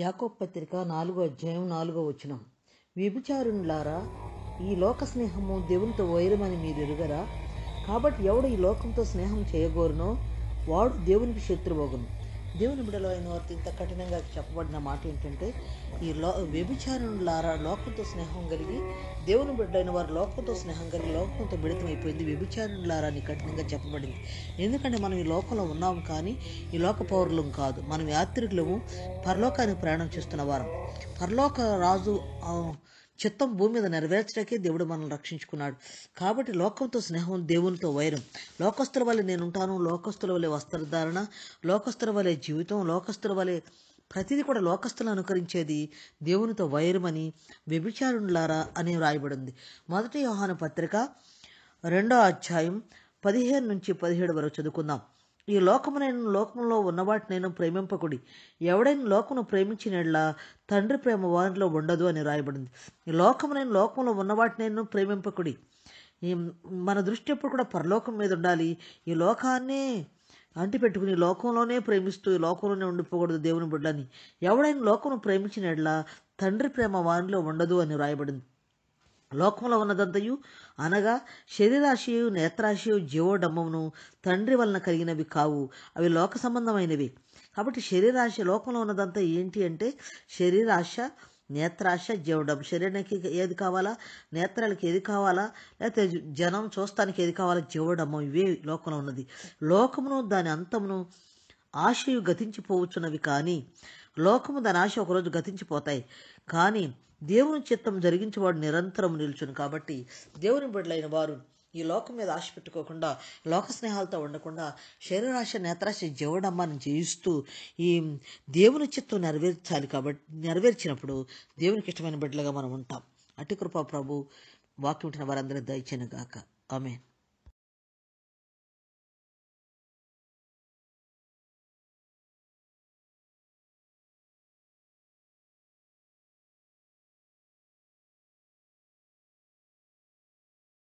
యాకో పత్రిక నాలుగో అధ్యాయం నాలుగో వచనం విభిచారుణులారా ఈ లోక స్నేహము దేవునితో వైరమని మీరు ఎరుగరా కాబట్టి ఎవడు ఈ లోకంతో స్నేహం చేయగోరునో వాడు దేవునికి శత్రువగును దేవుని బిడలో అయిన వారికి ఇంత కఠినంగా చెప్పబడిన మాట ఏంటంటే ఈ లో వ్యభిచారులారా లోకంతో స్నేహం కలిగి దేవుని బిడ్డైన వారు లోకంతో స్నేహం కలిగి లోకంతో అయిపోయింది వ్యభిచారులారా అని కఠినంగా చెప్పబడింది ఎందుకంటే మనం ఈ లోకంలో ఉన్నాం కానీ ఈ లోక పౌరులం కాదు మనం యాత్రికులము పరలోకానికి ప్రయాణం చేస్తున్న వారం పరలోక రాజు చిత్తం భూమి మీద నెరవేర్చడానికే దేవుడు మనల్ని రక్షించుకున్నాడు కాబట్టి లోకంతో స్నేహం దేవునితో వైరం లోకస్తుల నేను నేనుంటాను లోకస్తుల వల్లే వస్త్రధారణ లోకస్తుల వల్లే జీవితం లోకస్తుల వల్లే ప్రతిదీ కూడా లోకస్తులు అనుకరించేది దేవునితో వైరమని వ్యభిచారులారా అని వ్రాయబడింది మొదటి వ్యవహాన పత్రిక రెండో అధ్యాయం పదిహేను నుంచి పదిహేడు వరకు చదువుకుందాం ఈ లోకమునైన లోకములో నేను ప్రేమింపకుడి ఎవడైనా లోకమును ప్రేమించినట్లా తండ్రి ప్రేమ వారిలో ఉండదు అని రాయబడింది ఈ లోకమునైన లోకంలో ఉన్నవాటినైనా ప్రేమింపకుడి ఈ మన దృష్టి ఎప్పుడు కూడా పరలోకం మీద ఉండాలి ఈ లోకాన్నే అంటిపెట్టుకుని లోకంలోనే ప్రేమిస్తూ ఈ లోకంలోనే ఉండిపోకూడదు దేవుని బిడ్డని ఎవడైనా లోకమును ప్రేమించినట్లా తండ్రి ప్రేమ వారిలో ఉండదు అని రాయబడింది లోకంలో ఉన్నదంతయు అనగా శరీరాశియు నేత్రాశియు జీవోడంబమును తండ్రి వలన కలిగినవి కావు అవి లోక సంబంధమైనవి కాబట్టి శరీరాశ లోకంలో ఉన్నదంతా ఏంటి అంటే శరీరాశ నేత్రాశ జీవడం శరీరానికి ఏది కావాలా నేత్రాలకి ఏది కావాలా లేకపోతే జనం చూస్తానికి ఏది కావాలా జీవడమ్మం ఇవే లోకంలో ఉన్నది లోకమును దాని అంతమును ఆశయు గతించిపోవచ్చున్నవి కానీ లోకము దాని ఆశ ఒకరోజు గతించిపోతాయి కానీ దేవుని చిత్తం జరిగించేవాడు నిరంతరం నిల్చును కాబట్టి దేవుని బిడ్డలైన వారు ఈ లోకం మీద ఆశ పెట్టుకోకుండా లోక స్నేహాలతో ఉండకుండా శరీరాశ నేత్రాశ జీవడమ్మని జయిస్తూ ఈ దేవుని చిత్తం నెరవేర్చాలి కాబట్టి నెరవేర్చినప్పుడు దేవునికి ఇష్టమైన బిడ్డలుగా మనం ఉంటాం అటు కృప ప్రభు వాక్యం వారందరూ దయచేను గాక ఆమెన్